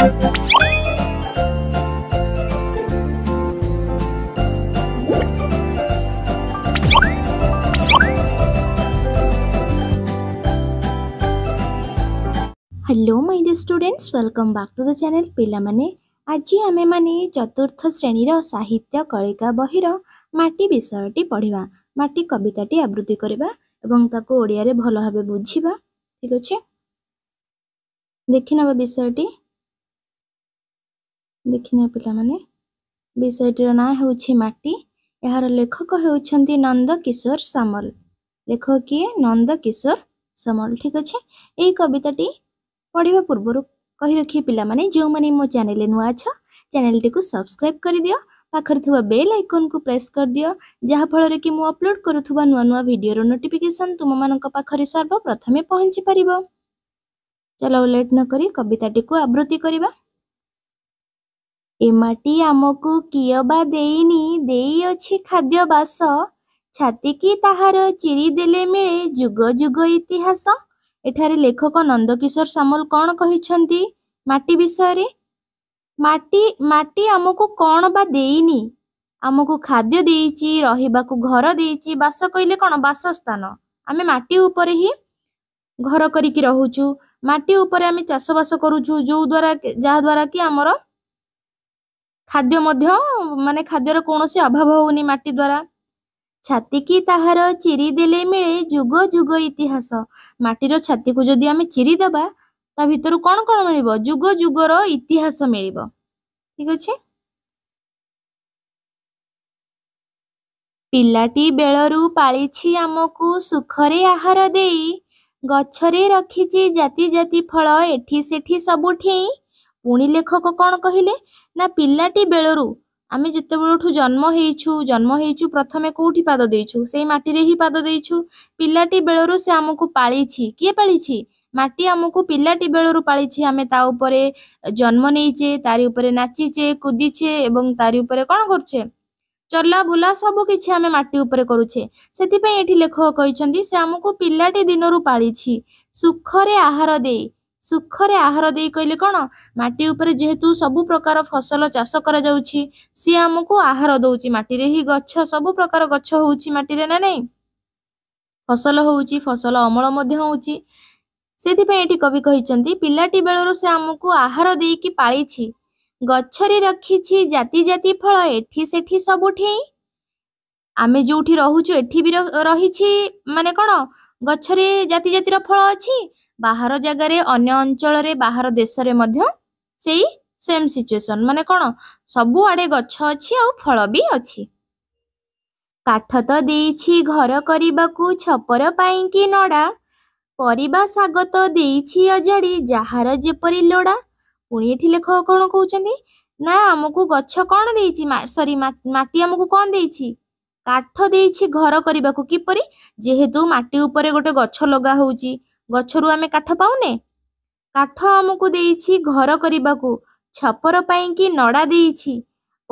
hello my dear students welcome back to the channel ପିଲାମାନେ ଆଜି ଆମେମାନେ ଚତୁର୍ଥ ଶ୍ରେଣୀର ସାହିତ୍ୟ କଳିକା ବହିର ମାଟି ବିଷୟଟି ପଢ଼ିବା ମାଟି କବିତାଟି ଆବୃତ୍ତି କରିବା ଏବଂ ତାକୁ ଓଡ଼ିଆରେ ଭଲ ଭାବେ ବୁଝିବା ଠିକ୍ ଅଛି ଦେଖିନେବା ବିଷୟଟି ଦେଖିନେ ପିଲାମାନେ ବିଷୟଟିର ନାଁ ହେଉଛି ମାଟି ଏହାର ଲେଖକ ହେଉଛନ୍ତି ନନ୍ଦ କିଶୋର ସାମଲ ଲେଖକ କିଏ ନନ୍ଦ କିଶୋର ସାମଲ ଠିକ୍ ଅଛି ଏହି କବିତାଟି ପଢ଼ିବା ପୂର୍ବରୁ କହି ରଖିବେ ପିଲାମାନେ ଯେଉଁମାନେ ମୋ ଚ୍ୟାନେଲରେ ନୂଆ ଅଛ ଚ୍ୟାନେଲଟିକୁ ସବସ୍କ୍ରାଇବ୍ କରିଦିଅ ପାଖରେ ଥିବା ବେଲ୍ ଆଇକନ୍କୁ ପ୍ରେସ୍ କରିଦିଅ ଯାହାଫଳରେ କି ମୁଁ ଅପଲୋଡ଼ କରୁଥିବା ନୂଆ ନୂଆ ଭିଡ଼ିଓର ନୋଟିଫିକେସନ୍ ତୁମମାନଙ୍କ ପାଖରେ ସର୍ବପ୍ରଥମେ ପହଞ୍ଚି ପାରିବ ଚାଲ ଲେଟ୍ ନକରି କବିତାଟିକୁ ଆବୃତ୍ତି କରିବା ଏ ମାଟି ଆମକୁ କିଏ ବା ଦେଇନି ଦେଇଅଛି ଖାଦ୍ୟ ବାସ ଛାତିକି ତାହାର ଚିରିଦେଲେ ମିଳେ ଯୁଗ ଯୁଗ ଇତିହାସ ଏଠାରେ ଲେଖକ ନନ୍ଦକିଶୋର ସାମଲ କ'ଣ କହିଛନ୍ତି ମାଟି ବିଷୟରେ ମାଟି ମାଟି ଆମକୁ କ'ଣ ବା ଦେଇନି ଆମକୁ ଖାଦ୍ୟ ଦେଇଛି ରହିବାକୁ ଘର ଦେଇଛି ବାସ କହିଲେ କ'ଣ ବାସସ୍ଥାନ ଆମେ ମାଟି ଉପରେ ହିଁ ଘର କରିକି ରହୁଛୁ ମାଟି ଉପରେ ଆମେ ଚାଷବାସ କରୁଛୁ ଯେଉଁ ଦ୍ୱାରା ଯାହାଦ୍ୱାରା କି ଆମର ଖାଦ୍ୟ ମଧ୍ୟ ମାନେ ଖାଦ୍ୟର କୌଣସି ଅଭାବ ହଉନି ମାଟି ଦ୍ଵାରା ଛାତିକି ତାହାର ଚିରି ଦେଲେ ମିଳେ ଯୁଗ ଯୁଗ ଇତିହାସ ମାଟିର ଛାତିକୁ ଯଦି ଆମେ ଚିରି ଦେବା ତା ଭିତରୁ କଣ କଣ ମିଳିବ ଯୁଗ ଯୁଗର ଇତିହାସ ମିଳିବ ଠିକ ଅଛି ପିଲାଟି ବେଳରୁ ପାଳିଛି ଆମକୁ ସୁଖରେ ଆହାର ଦେଇ ଗଛରେ ରଖିଛି ଜାତି ଜାତି ଫଳ ଏଠି ସେଠି ସବୁଠି ପୁଣି ଲେଖକ କ'ଣ କହିଲେ ନା ପିଲାଟି ବେଳରୁ ଆମେ ଯେତେବେଳଠୁ ଜନ୍ମ ହେଇଛୁ ଜନ୍ମ ହେଇଛୁ ପ୍ରଥମେ କେଉଁଠି ପାଦ ଦେଇଛୁ ସେଇ ମାଟିରେ ହିଁ ପାଦ ଦେଇଛୁ ପିଲାଟି ବେଳରୁ ସେ ଆମକୁ ପାଳିଛି କିଏ ପାଳିଛି ମାଟି ଆମକୁ ପିଲାଟି ବେଳରୁ ପାଳିଛି ଆମେ ତା ଉପରେ ଜନ୍ମ ନେଇଛେ ତାରି ଉପରେ ନାଚିଛେ କୁଦିଛେ ଏବଂ ତାରି ଉପରେ କ'ଣ କରୁଛେ ଚଲାବୁଲା ବୁଲା ସବୁ କିଛି ଆମେ ମାଟି ଉପରେ କରୁଛେ ସେଥିପାଇଁ ଏଠି ଲେଖକ କହିଛନ୍ତି ସେ ଆମକୁ ପିଲାଟି ଦିନରୁ ପାଳିଛି ସୁଖରେ ଆହାର ଦେଇ ସୁଖରେ ଆହାର ଦେଇ କହିଲେ କ'ଣ ମାଟି ଉପରେ ଯେହେତୁ ସବୁ ପ୍ରକାର ଫସଲ ଚାଷ କରାଯାଉଛି ସିଏ ଆମକୁ ଆହାର ଦଉଛି ମାଟିରେ ହିଁ ଗଛ ସବୁ ପ୍ରକାର ଗଛ ହଉଛି ମାଟିରେ ନା ନାହିଁ ଫସଲ ହଉଛି ଫସଲ ଅମଳ ମଧ୍ୟ ହଉଛି ସେଥିପାଇଁ ଏଠି କବି କହିଛନ୍ତି ପିଲାଟି ବେଳରୁ ସେ ଆମକୁ ଆହାର ଦେଇକି ପାଳିଛି ଗଛରେ ରଖିଛି ଜାତି ଜାତି ଫଳ ଏଠି ସେଠି ସବୁଠି ଆମେ ଯୋଉଠି ରହୁଛୁ ଏଠି ବି ରହିଛି ମାନେ କ'ଣ ଗଛରେ ଜାତି ଜାତିର ଫଳ ଅଛି ବାହାର ଜାଗାରେ ଅନ୍ୟ ଅଞ୍ଚଳରେ ବାହାର ଦେଶରେ ମଧ୍ୟ ସେଇ ସେମ୍ ସିଚୁଏସନ୍ ମାନେ କ'ଣ ସବୁଆଡ଼େ ଗଛ ଅଛି ଆଉ ଫଳ ବି ଅଛି କାଠ ତ ଦେଇଛି ଘର କରିବାକୁ ଛପର ପାଇଁକି ନଡ଼ା ପରିବା ଶାଗ ତ ଦେଇଛି ଅଜାଡ଼ି ଯାହାର ଯେପରି ଲୋଡ଼ା ପୁଣି ଏଠି ଲେଖ କ'ଣ କହୁଛନ୍ତି ନା ଆମକୁ ଗଛ କ'ଣ ଦେଇଛି ସରି ମାଟି ଆମକୁ କ'ଣ ଦେଇଛି କାଠ ଦେଇଛି ଘର କରିବାକୁ କିପରି ଯେହେତୁ ମାଟି ଉପରେ ଗୋଟେ ଗଛ ଲଗା ହେଉଛି ଗଛରୁ ଆମେ କାଠ ପାଉନେ କାଠ ଆମକୁ ଦେଇଛି ଘର କରିବାକୁ ଛପର ପାଇଁକି ନଡ଼ା ଦେଇଛି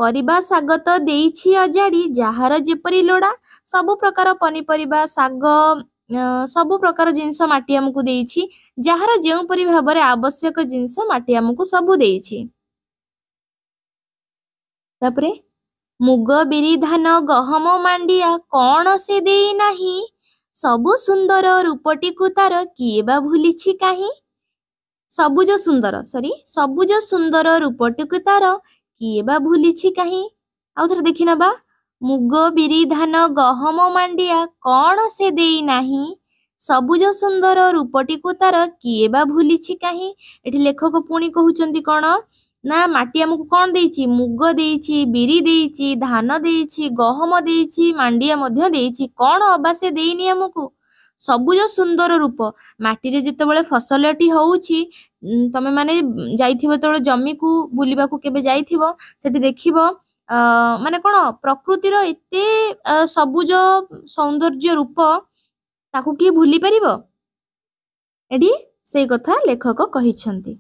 ପରିବା ଶାଗ ତ ଦେଇଛି ଅଜାଡ଼ି ଯାହାର ଯେପରି ଲୋଡ଼ା ସବୁ ପ୍ରକାର ପନିପରିବା ଶାଗ ସବୁ ପ୍ରକାର ଜିନିଷ ମାଟି ଆମକୁ ଦେଇଛି ଯାହାର ଯେଉଁପରି ଭାବରେ ଆବଶ୍ୟକ ଜିନିଷ ମାଟି ଆମକୁ ସବୁ ଦେଇଛି ତାପରେ ମୁଗ ବିରି ଧାନ ଗହମ ମାଣ୍ଡିଆ କ'ଣ ସେ ଦେଇ ନାହିଁ ସବୁ ସୁନ୍ଦର ରୂପଟିକୁ ତାର କିଏ ବା ଭୁଲିଛି କାହିଁ ସବୁଜ ସୁନ୍ଦର ସରି ସବୁଜ ସୁନ୍ଦର ରୂପଟିକୁ ତାର କିଏ ବା ଭୁଲିଛି କାହିଁ ଆଉ ଥରେ ଦେଖିନବା ମୁଗ ବିରି ଧାନ ଗହମ ମାଣ୍ଡିଆ କ'ଣ ସେ ଦେଇ ନାହିଁ ସବୁଜ ସୁନ୍ଦର ରୂପଟିକୁ ତାର କିଏ ବା ଭୁଲିଛି କାହିଁ ଏଠି ଲେଖକ ପୁଣି କହୁଛନ୍ତି କ'ଣ ନା ମାଟି ଆମକୁ କ'ଣ ଦେଇଛି ମୁଗ ଦେଇଛି ବିରି ଦେଇଛି ଧାନ ଦେଇଛି ଗହମ ଦେଇଛି ମାଣ୍ଡିଆ ମଧ୍ୟ ଦେଇଛି କ'ଣ ଅବା ସେ ଦେଇନି ଆମକୁ ସବୁଜ ସୁନ୍ଦର ରୂପ ମାଟିରେ ଯେତେବେଳେ ଫସଲଟି ହେଉଛି ତମେମାନେ ଯାଇଥିବ ଯେତେବେଳେ ଜମିକୁ ବୁଲିବାକୁ କେବେ ଯାଇଥିବ ସେଠି ଦେଖିବ ମାନେ କ'ଣ ପ୍ରକୃତିର ଏତେ ସବୁଜ ସୌନ୍ଦର୍ଯ୍ୟ ରୂପ ତାକୁ କିଏ ଭୁଲି ପାରିବ ଏଠି ସେଇ କଥା ଲେଖକ କହିଛନ୍ତି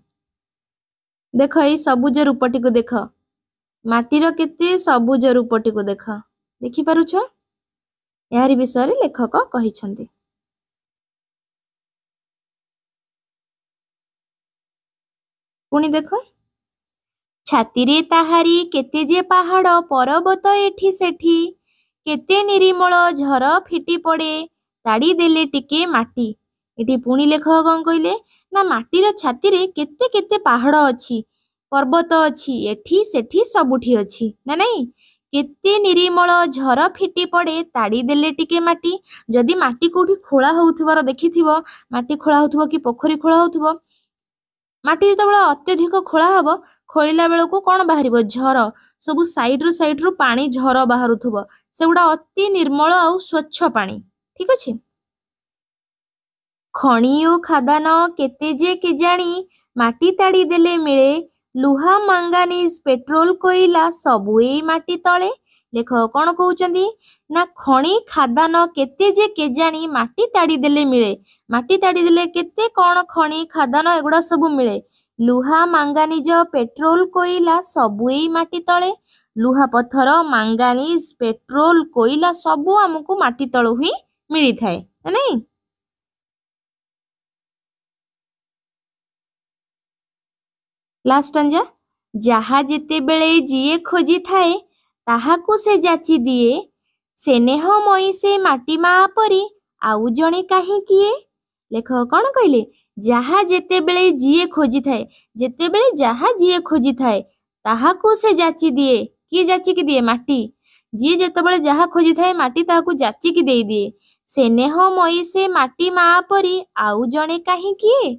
ଦେଖ ଏଇ ସବୁଜ ରୂପଟିକୁ ଦେଖ ମାଟିର କେତେ ସବୁଜ ରୂପଟିକୁ ଦେଖ ଦେଖିପାରୁଛ ଏହାରି ବିଷୟରେ ଲେଖକ କହିଛନ୍ତି ପୁଣି ଦେଖ ଛାତିରେ ତାହାରି କେତେ ଯେ ପାହାଡ଼ ପର୍ବତ ଏଠି ସେଠି କେତେ ନିରିମଳ ଝର ଫିଟି ପଡ଼େ ତାଡ଼ି ଦେଲେ ଟିକେ ମାଟି ଏଠି ପୁଣି ଲେଖକ କ'ଣ କହିଲେ ନା ମାଟିର ଛାତିରେ କେତେ କେତେ ପାହାଡ଼ ଅଛି ପର୍ବତ ଅଛି ଏଠି ସେଠି ସବୁଠି ଅଛି ନା ନାହିଁ କେତେ ନିରିମଳ ଝର ଫିଟି ପଡ଼େ ତାଡ଼ି ଦେଲେ ଟିକେ ମାଟି ଯଦି ମାଟି କେଉଁଠି ଖୋଳା ହେଉଥିବାର ଦେଖିଥିବ ମାଟି ଖୋଳା ହେଉଥିବ କି ପୋଖରୀ ଖୋଳା ହେଉଥିବ ମାଟି ଯେତେବେଳେ ଅତ୍ୟଧିକ ଖୋଳା ହେବ ଖୋଳିଲା ବେଳକୁ କ'ଣ ବାହାରିବ ଝର ସବୁ ସାଇଡ଼ରୁ ସାଇଡ଼ରୁ ପାଣି ଝର ବାହାରୁଥିବ ସେଗୁଡ଼ା ଅତି ନିର୍ମଳ ଆଉ ସ୍ୱଚ୍ଛ ପାଣି ଠିକ୍ ଅଛି ଖଣି ଓ ଖାଦାନ କେତେ ଯେ କେଜାଣି ମାଟି ତାଡ଼ି ଦେଲେ ମିଳେ ଲୁହା ମାଙ୍ଗାନିଜ ପେଟ୍ରୋଲ କୋଇଲା ସବୁ ଏଇ ମାଟି ତଳେ ଲେଖକ କ'ଣ କହୁଛନ୍ତି ନା ଖଣି ଖାଦାନ କେତେ ଯେ କେଜାଣି ମାଟି ତାଡ଼ି ଦେଲେ ମିଳେ ମାଟି ତାଡ଼ି ଦେଲେ କେତେ କ'ଣ ଖଣି ଖାଦାନ ଏଗୁଡ଼ା ସବୁ ମିଳେ ଲୁହା ମାଙ୍ଗାନିଜ ପେଟ୍ରୋଲ କୋଇଲା ସବୁ ଏଇ ମାଟି ତଳେ ଲୁହା ପଥର ମାଙ୍ଗାନିଜ ପେଟ୍ରୋଲ କୋଇଲା ସବୁ ଆମକୁ ମାଟି ତଳୁ ହିଁ ମିଳିଥାଏ ନାଇଁ लास्ट अंजा जहा जेते बेले जिए खोजी थाए ताहाकु से जाची दिए सेनेह मई से माटी मा परी आउ जणे काहे किए लेख कण कहले जहा जेते बेले जिए खोजी थाए जेते बेले जहा जिए खोजी थाए ताहाकु से जाची दिए किए जाची कि दिए माटी जिए जेते बेले जहा खोजी थाए माटी ताहाकु जाची कि दे दिए सेनेह मई से माटी मा परी आउ जणे काहे किए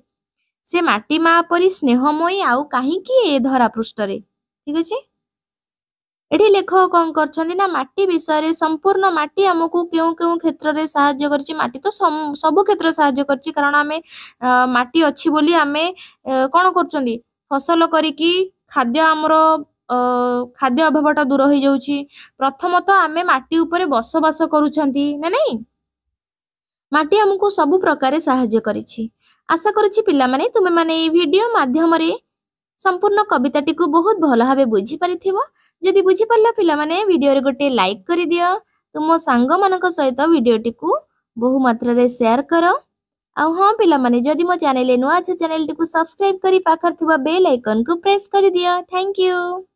ସେ ମାଟି ମା ପରି ସ୍ନେହମୟୀ ଆଉ କାହିଁକି ଏ ଧରା ପୃଷ୍ଠରେ ଠିକ ଅଛି ଏଠି ଲେଖକ କଣ କରିଛନ୍ତି ନା ମାଟି ବିଷୟରେ ସମ୍ପୂର୍ଣ୍ଣ ମାଟି ଆମକୁ କେଉଁ କେଉଁ କ୍ଷେତ୍ରରେ ସାହାଯ୍ୟ କରିଛି ମାଟି ତ ସବୁ କ୍ଷେତ୍ର ସାହାଯ୍ୟ କରିଛି କାରଣ ଆମେ ମାଟି ଅଛି ବୋଲି ଆମେ କଣ କରୁଛନ୍ତି ଫସଲ କରିକି ଖାଦ୍ୟ ଆମର ଖାଦ୍ୟ ଅଭାବଟା ଦୂର ହେଇଯାଉଛି ପ୍ରଥମତଃ ଆମେ ମାଟି ଉପରେ ବସବାସ କରୁଛନ୍ତି ନା ନାଇଁ ମାଟି ଆମକୁ ସବୁ ପ୍ରକାରେ ସାହାଯ୍ୟ କରିଛି ଆଶା କରୁଛି ପିଲାମାନେ ତୁମେମାନେ ଏହି ଭିଡ଼ିଓ ମାଧ୍ୟମରେ ସମ୍ପୂର୍ଣ୍ଣ କବିତାଟିକୁ ବହୁତ ଭଲ ଭାବେ ବୁଝିପାରିଥିବ ଯଦି ବୁଝିପାରିଲ ପିଲାମାନେ ଭିଡ଼ିଓରେ ଗୋଟିଏ ଲାଇକ୍ କରିଦିଅ ତୁମ ସାଙ୍ଗମାନଙ୍କ ସହିତ ଭିଡ଼ିଓଟିକୁ ବହୁ ମାତ୍ରାରେ ସେୟାର କର ଆଉ ହଁ ପିଲାମାନେ ଯଦି ମୋ ଚ୍ୟାନେଲରେ ନୂଆ ଅଛ ଚ୍ୟାନେଲଟିକୁ ସବସ୍କ୍ରାଇବ୍ କରି ପାଖରେ ଥିବା ବେଲ୍ ଆଇକନ୍କୁ ପ୍ରେସ୍ କରିଦିଅ ଥ୍ୟାଙ୍କ ୟୁ